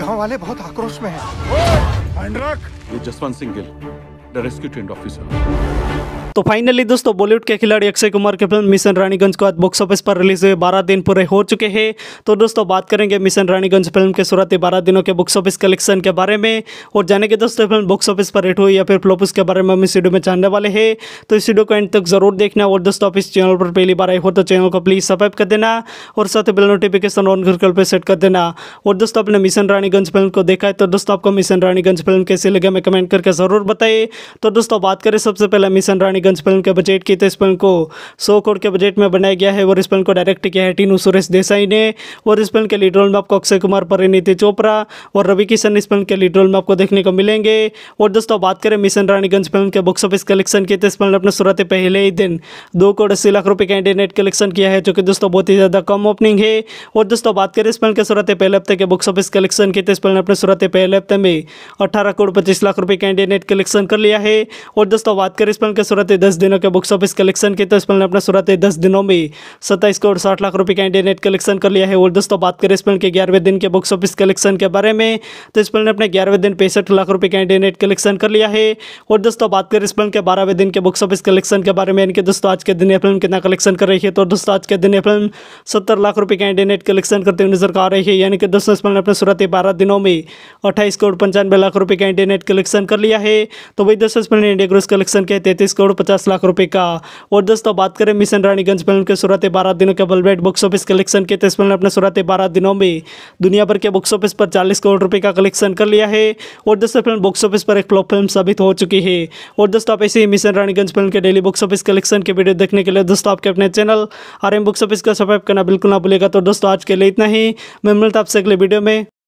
गांव वाले बहुत आक्रोश में हैं। ये Jaswant Singh Gill the rescue trained officer तो फाइनली दोस्तों बॉलीवुड के खिलाड़ी अक्षय कुमार की फिल्म मिशन रानीगंज को आज बॉक्स ऑफिस पर रिलीज हुए बारह दिन पूरे हो चुके हैं तो दोस्तों बात करेंगे मिशन रानीगंज फिल्म के शुरुआती बारह दिनों के बॉक्स ऑफिस कलेक्शन के बारे में और जानेंगे दोस्तों फिल्म बॉक्स ऑफिस पर रेट हुई या फिर फ्लोपिस के बारे में हम इस वीडियो में जानने वाले हैं तो इस वीडियो को एंड तक जरूर देखना और दोस्तों आप इस चैनल पर पहली बार आए हो तो चैनल को प्लीज़ सब्सक्राइब कर देना और साथ ही बिल नोटिफिकेशन ऑन करके पे सेट कर देना और दोस्तों आपने मिशन रानीगंज फिल्म को देखा है तो दोस्तों आपको मिशन रानीगंज फिल्म कैसे लगे हमें कमेंट करके जरूर बताइए तो दोस्तों बात करें सबसे पहले मिशन रानीगंज फिल्म के बजट की तो इस फिल्म को सौ करोड़ के बजट में बनाया गया है और इस फिल्म को डायरेक्ट किया है टीनू सुरेश देसाई ने और इस फिल्म के लीड रोल में आपको अक्षय कुमार परिणीति चोपड़ा और रवि किशन इस फिल्म के लीड रोल में आपको देखने को मिलेंगे और दोस्तों बात करें मिशन रानीगंज फिल्म के बॉक्स ऑफिस कलेक्शन की तो इस फिल्म ने अपने शुरुआत पहले ही दिन दो करोड़ अस्सी लाख रुपये का इंटरनेट कलेक्शन किया है जो कि दोस्तों बहुत ही ज़्यादा कम ओपनिंग है और दोस्तों बात करें इस फिल्म के शुरुआत पहले हफ्ते के बॉक्स ऑफिस कलेक्शन की तो इस फिल्म ने अपने शुरुआत पहले हफ्ते में अठारह करोड़ पच्चीस लाख रुपये का इंटरनेट कलेक्शन कर लिया है और दोस्तों बात करें इस फिल्म के शुरुआत दस दिनों के बुक्स ऑफिस कलेक्शन की तो इस फिल्म ने अपना शुरुआत दस दिनों में सत्ताईस करोड़ साठ लाख रुपए का इंडियन नेट कलेक्शन कर लिया है और दोस्तों बात करें इस फिल्म के ग्यारहवें दिन के बुक्स ऑफिस कलेक्शन के बारे में तो इस फिल्म ने अपने ग्यारहवें दिन पैंसठ लाख रुपये का इंडियन नेट कलेक्शन कर लिया है और दोस्तों बात करें इस फिल्म के बारहवें दिन के बुक्स ऑफिस कलेक्शन के बारे में इनके दोस्तों आज के दिन यह फिल्म कितना कलेक्शन कर रही है तो दोस्तों आज के दिन यह फिल्म सत्तर लाख रुपये का इंडियन नेट कलेक्शन करते हुए नजर आ रही है यानी कि दोस्तों इस फिल्म ने अपने शुरुआत बारह दिनों में अट्ठाईस करोड़ पंचानवे लाख रुपये का इंडियन नेट कलेक्शन कर लिया है तो वही दोस्तों इस फिल्म ने इंडिया ग्रोस कलेक्शन के तैतीस करोड़ पचास लाख रुपए का और दोस्तों बात करें मिशन रानीगंज फिल्म के सूरत बारह दिनों के बल्बेट बॉक्स ऑफिस कलेक्शन के तो इस फिल्म ने अपने सूरत बारह दिनों में दुनिया भर के बॉक्स ऑफिस पर चालीस करोड़ रुपये का कलेक्शन कर लिया है और दोस्तों फिल्म बॉक्स ऑफिस पर एक फ्लॉप फिल्म साबित हो चुकी है और दोस्तों आप ऐसे ही मिशन रानीगंज फिल्म के डेली बॉक्स ऑफिस कलेक्शन के वीडियो देखने के लिए दोस्तों आपके अपने channel R M box office का सब्सक्राइब करना बिल्कुल ना भूलेगा तो दोस्तों आज के लिए इतना ही मैं मिलता आपसे अगले वीडियो में